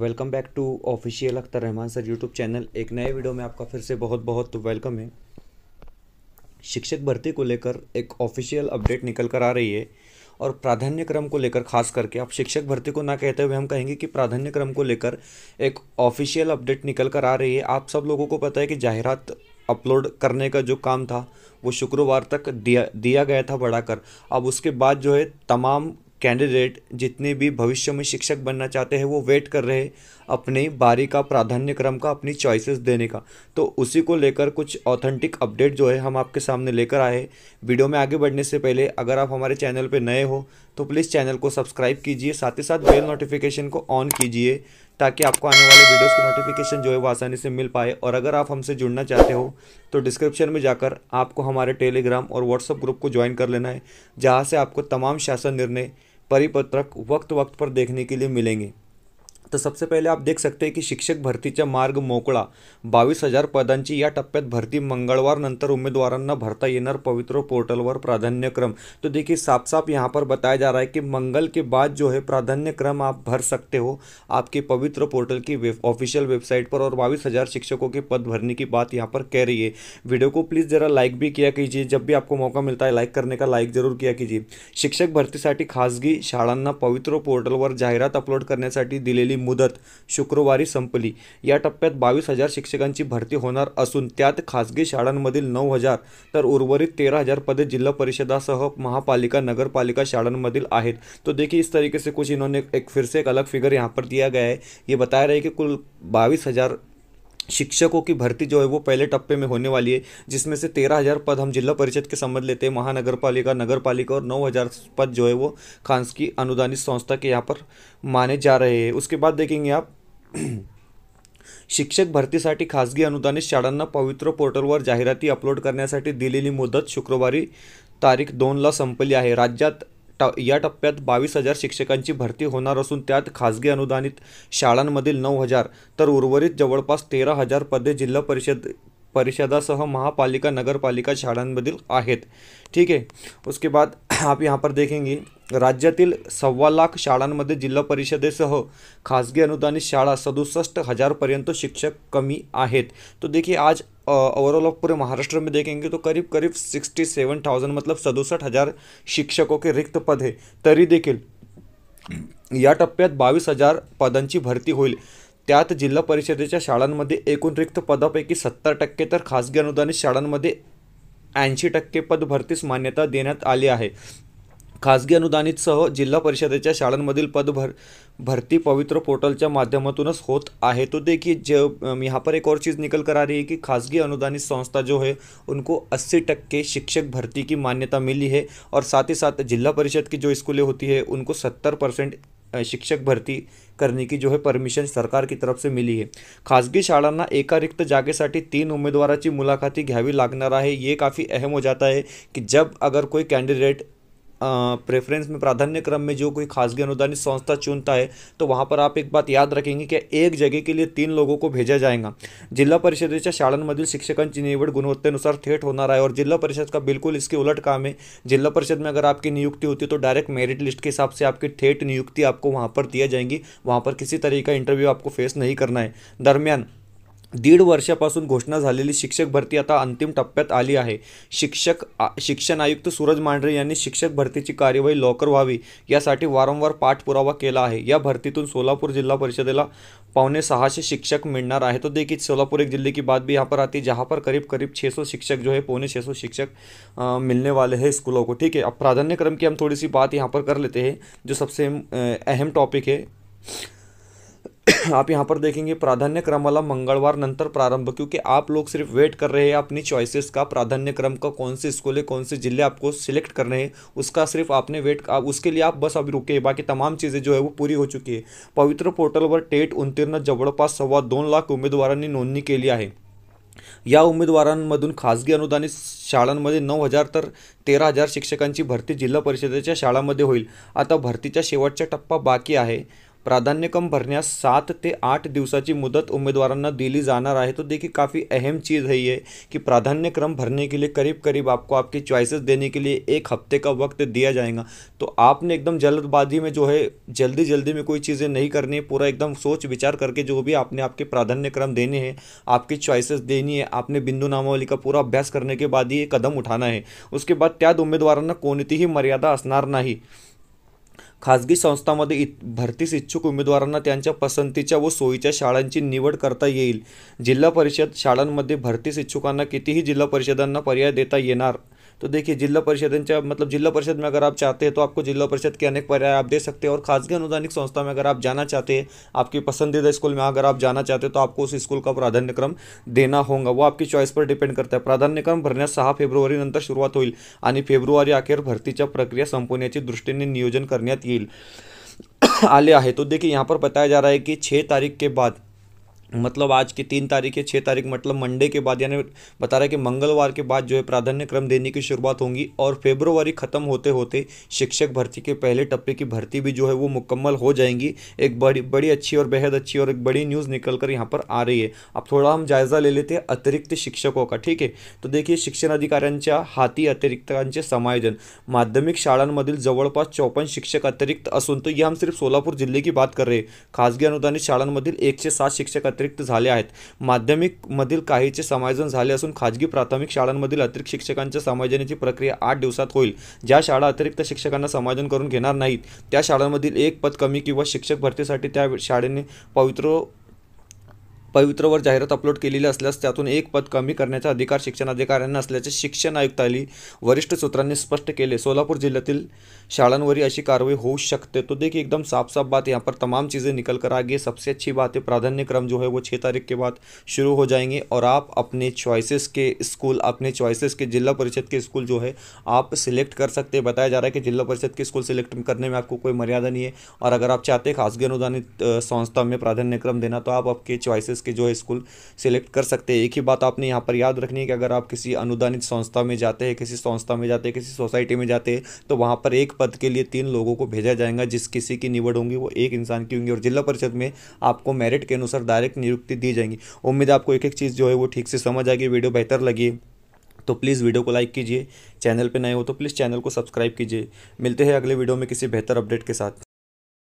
welcome back to official Akhtar Rahman sir YouTube channel एक नए video में आपका फिर से बहुत बहुत वेलकम है शिक्षक भर्ती को लेकर एक ऑफिशियल अपडेट निकल कर आ रही है और प्राधान्य क्रम को लेकर खास करके आप शिक्षक भर्ती को ना कहते हुए हम कहेंगे कि प्राधान्य क्रम को लेकर एक ऑफिशियल अपडेट निकल कर आ रही है आप सब लोगों को पता है कि जाहिरात अपलोड करने का जो काम था वो शुक्रवार तक दिया दिया गया था बढ़ाकर अब उसके बाद जो है तमाम कैंडिडेट जितने भी भविष्य में शिक्षक बनना चाहते हैं वो वेट कर रहे अपने बारी का प्राधान्य क्रम का अपनी चॉइसेस देने का तो उसी को लेकर कुछ ऑथेंटिक अपडेट जो है हम आपके सामने लेकर आए वीडियो में आगे बढ़ने से पहले अगर आप हमारे चैनल पर नए हो तो प्लीज़ चैनल को सब्सक्राइब कीजिए साथ ही साथ बेल नोटिफिकेशन को ऑन कीजिए ताकि आपको आने वाले वीडियोस की नोटिफिकेशन जो है वो आसानी से मिल पाए और अगर आप हमसे जुड़ना चाहते हो तो डिस्क्रिप्शन में जाकर आपको हमारे टेलीग्राम और व्हाट्सअप ग्रुप को ज्वाइन कर लेना है जहाँ से आपको तमाम शासन निर्णय परिपत्रक वक्त वक्त पर देखने के लिए मिलेंगे तो सबसे पहले आप देख सकते हैं कि शिक्षक का मार्ग मोकड़ा बावीस हजार पदांची या टप्प्यात भर्ती मंगलवार नंतर उम्मीदवार भरता येणार पवित्र पर प्राधान्यक्रम तो देखिए साफ साफ यहाँ पर बताया जा रहा है कि मंगल के बाद जो है प्राधान्यक्रम आप भर सकते हो आपके पवित्र पोर्टल की ऑफिशियल वेबसाइट पर और बाईस हज़ार शिक्षकों के पद भरने की बात यहाँ पर कह रही है वीडियो को प्लीज़ ज़रा लाइक भी किया कीजिए जब भी आपको मौका मिलता है लाइक करने का लाइक जरूर किया कीजिए शिक्षक भर्ती खासगी शाणा पवित्र पोर्टल पर जाहिरात अपलोड करने दिलेली मुदत शुक्रवारी संपली या टप्प्यात बावीस हजार शिक्षकांची भरती होणार असून त्यात खासगी शाळांमधील नौ हजार तो उर्वरित तेरह हजार पदे जिला परिषदासह महापालिका नगरपालिका शालांमदिल आहेत तो देखिए इस तरीके से कुछ इन्होंने एक फिर से एक अलग फिगर यहाँ पर दिया गया है ये बताया रहे कि कुल बाईस हज़ार शिक्षकों की भर्ती जो है वो पहले टप्पे में होने वाली है जिसमें से तेरह हज़ार पद हम जिला परिषद के संबंध लेते हैं महानगर पालिका नगर पालिका और नौ हज़ार पद जो है वो खांस की अनुदानित संस्था के यहाँ पर माने जा रहे हैं उसके बाद देखेंगे आप शिक्षक भरतीसाठी खासगी अनुदानित शाळांना पवित्र पोर्टलवर जाहिराती अपलोड करण्यासाठी दिलेली मुदत शुक्रवारी तारीख दोनला संपली आहे राज्यात या टप्प्यात बावीस हजार शिक्षकांची भरती होणार असून त्यात खाजगी अनुदानित शाळांमधील नऊ हजार तर उर्वरित जवळपास तेरा हजार पदे जिल्हा परिषद परिषदासह महापालिका नगरपालिका शाळांमधील आहेत ठीक आहे उसके बाद आप यहाँ पर देखेंगे राज्यातील सव्वा लाख शाळांमध्ये जिल्हा परिषदेसह खाजगी अनुदानित शाळा सदुसष्ट हजारपर्यंत शिक्षक कमी आहेत तो देखील आज ओवरऑल ऑफ पूरे महाराष्ट्र में देखेंगे तो करीब करीब सिक्सटी सेवन थाउजेंड मतलब सदुसठ हज़ार शिक्षकों के रिक्त पद है तरी देखील या टप्प्यात बावीस हजार पदांची भरती होईल त्यात जिल्हा परिषदेच्या शाळांमध्ये एकूण रिक्त पदापैकी सत्तर टक्के तर खासगी अनुदानित शाळांमध्ये ऐंशी टक्के पद भरतीस मान्यता देण्यात आली आहे खासगी अनुदानित सह जिल्हा परिषदेच्या शाळांमधील भर भरती पवित्र पोर्टलच्या माध्यमातूनच होत है तो देखिए जब यहाँ पर एक और चीज़ निकल कर आ रही है कि खासगी अनुदानित संस्था जो है उनको 80 टक्के शिक्षक भर्ती की मान्यता मिली है और साथ ही साथ जिला परिषद की जो स्कूलें होती है उनको 70 परसेंट शिक्षक भर्ती करने की जो है परमिशन सरकार की तरफ से मिली है खासगी शाला एक रिक्त जागे तीन उम्मीदवार की मुलाखती घयावी लगना है ये काफ़ी अहम हो जाता है कि जब अगर कोई कैंडिडेट प्रेफरेंस में प्राधान्य क्रम में जो कोई खासगी अनुदानित संस्था चुनता है तो वहाँ पर आप एक बात याद रखेंगे कि एक जगह के लिए तीन लोगों को भेजा जाएगा जिल्हा परिषदेच्या शाळांमधील शिक्षकांची निवड गुणवत्तेनुसार थेट होणार है और जिला परिषद का बिल्कुल इसके उलट काम है जिला परिषद में अगर आपकी नियुक्ति होती तो डायरेक्ट मेरिट लिस्ट के हिसाब से आपकी थेट नियुक्ति आपको वहाँ पर दिया जाएंगी वहाँ पर किसी तरह का इंटरव्यू आपको फेस नहीं करना है दरमियान दीड वर्षापासून घोषणा झालेली शिक्षक भरती आता अंतिम टप्प्यात आली आहे शिक्षक शिक्षण आयुक्त सूरज मांढरे यांनी शिक्षक भरतीची कार्यवाही लवकर व्हावी यासाठी वारंवार पाठपुरावा केला आहे या भरतीतून सोलापूर जिल्हा परिषदेला पावणे सहाशे शिक्षक मिळणार आहे तो देखील सोलापूर एक जिल्हे की बात भी यहाँ पर आती जहाँ पर करीब करीब सौ शिक्षक जो है पौने सौ शिक्षक मिलने वाले हैं स्कूलों को ठीक है अब प्राधान्य क्रम की हम थोड़ी सी बात यहाँ पर कर लेते हैं जो सबसे अहम टॉपिक है आप यहाँ पर देखेंगे प्राधान्य वाला मंगलवार नंतर प्रारंभ क्योंकि आप लोग सिर्फ वेट कर रहे हैं अपनी चॉइसेस का प्राधान्य क्रम का कौन से स्कूल है कौन से जिले आपको सिलेक्ट करने हैं उसका सिर्फ आपने वेट आप, उसके लिए आप बस अभी रुके बाकी तमाम चीज़ें जो है वो पूरी हो चुकी है पवित्र पोर्टलवर टेट उत्तीर्ण जवळपास सव्वा दोन लाख उमेदवारांनी नोंदणी केली आहे या उमेदवारांमधून खाजगी अनुदानित शाळांमध्ये नऊ हजार तर तेरा हजार शिक्षकांची भरती जिल्हा परिषदेच्या शाळांमध्ये होईल आता भरतीचा शेवटचा टप्पा बाकी आहे प्राधान्यक्रम भरनेस सात ते आठ की मुदत दी जा रहा है तो देखिए काफ़ी अहम चीज़ है ये कि प्राधान्यक्रम भरने के लिए करीब करीब आपको आपके चॉइसेस देने के लिए एक हफ्ते का वक्त दिया जाएगा तो आपने एकदम जल्दबाजी में जो है जल्दी जल्दी में कोई चीज़ें नहीं करनी है पूरा एकदम सोच विचार करके जो भी आपने आपके प्राधान्यक्रम देने हैं आपकी च्वाइसेस देनी है आपने बिंदु नामावली का पूरा अभ्यास करने के बाद ही ये कदम उठाना है उसके बाद त्यात उमेदवारांना ही मर्यादा असनार नहीं खाजगी संस्थांमध्ये इत भरतीस इच्छुक उमेदवारांना त्यांच्या पसंतीच्या व सोयीच्या शाळांची निवड करता येईल जिल्हा परिषद शाळांमध्ये भरती इच्छुकांना कितीही जिल्हा परिषदांना पर्याय देता येणार तो देखिए जिला परिषद मतलब जिला परिषद में अगर आप चाहते हैं तो आपको जिला परिषद के अनेक पर्याय आप दे सकते हैं और खासगी अनुदानिक संस्था में अगर आप जाना चाहते हैं आपकी पसंदीदा स्कूल में अगर आप जाना चाहते हैं तो आपको उस स्कूल का प्राधान्यक्रम देना होगा वो आपकी चॉइस पर डिपेंड करता है प्राधान्यक्रम भरने सहा फेब्रुवारीनंतर सुरुवात होईल आणि फेब्रुवारी अखेर भरतीच्या प्रक्रिया की दृष्टि ने निजन कर आले आए तो देखिए यहाँ पर बताया जा रहा है कि छः तारीख के बाद मतलब आज की तीन तारीख या छः तारीख मतलब मंडे के बाद यानी बता रहा है कि मंगलवार के बाद जो है प्राधान्य क्रम देने की शुरुआत होंगी और फेब्रुवरी ख़त्म होते होते शिक्षक भर्ती के पहले टप्पे की भर्ती भी जो है वो मुकम्मल हो जाएंगी एक बड़ी बड़ी अच्छी और बेहद अच्छी और एक बड़ी न्यूज़ निकल कर यहाँ पर आ रही है अब थोड़ा हम जायज़ा ले लेते हैं अतिरिक्त शिक्षकों का ठीक है तो देखिए शिक्षण अधिकाऱ्यांच्या हाथी अतिरिक्तांचे समायोजन माध्यमिक शाळांमधील जवळपास चौपन्न शिक्षक अतिरिक्त असून तो ये हम सिर्फ सोलापुर जिले की बात कर रहे हैं खासगी अनुदानित शाळांमधील एकशे सात शिक्षक अतिरिक्त अतिरिक्त झाले आहेत माध्यमिकमधील काहीचे समायोजन झाले असून खाजगी प्राथमिक शाळांमधील अतिरिक्त शिक्षकांच्या समायोजनाची प्रक्रिया आठ दिवसात होईल ज्या शाळा अतिरिक्त शिक्षकांना समायोजन करून घेणार नाहीत त्या शाळांमधील एक पद कमी किंवा शिक्षक भरतीसाठी त्या शाळेने पवित्र व जाहिरात अपलोड के लिए एक पद कमी करण्याचा अधिकार शिक्षण असल्याचे शिक्षण आयुक्ताली वरिष्ठ ने स्पष्ट के लिए सोलापुर जिल्ह्यातील शाला अभी कार्रवाई हो सकते तो देखिए एकदम साफ साफ बात यहाँ पर तमाम चीज़ें निकल कर आ गई सबसे अच्छी बात है प्राधान्य क्रम जो है वो छः तारीख के बाद शुरू हो जाएंगे और आप अपने चॉइसेस के स्कूल अपने चॉइसेस के जिला परिषद के स्कूल जो है आप सिलेक्ट कर सकते हैं बताया जा रहा है कि जिला परिषद के स्कूल सिलेक्ट करने में आपको कोई मर्यादा नहीं है और अगर आप चाहते हैं खासगी अनुदानित संस्था में प्राधान्यक्रम देना तो आप आपके चॉइसेस के जो है स्कूल सेलेक्ट कर सकते हैं एक ही बात आपने यहाँ पर याद रखनी है कि अगर आप किसी अनुदानित संस्था में जाते हैं किसी संस्था में जाते हैं किसी सोसाइटी में जाते हैं तो वहाँ पर एक पद के लिए तीन लोगों को भेजा जाएगा जिस किसी की निवड़ होंगी वो एक इंसान की होंगी और जिला परिषद में आपको मेरिट के अनुसार डायरेक्ट नियुक्ति दी जाएंगी उम्मीद आपको एक एक चीज़ जो है वो ठीक से समझ आएगी वीडियो बेहतर लगी तो प्लीज़ वीडियो को लाइक कीजिए चैनल पर नए हो तो प्लीज़ चैनल को सब्सक्राइब कीजिए मिलते हैं अगले वीडियो में किसी बेहतर अपडेट के साथ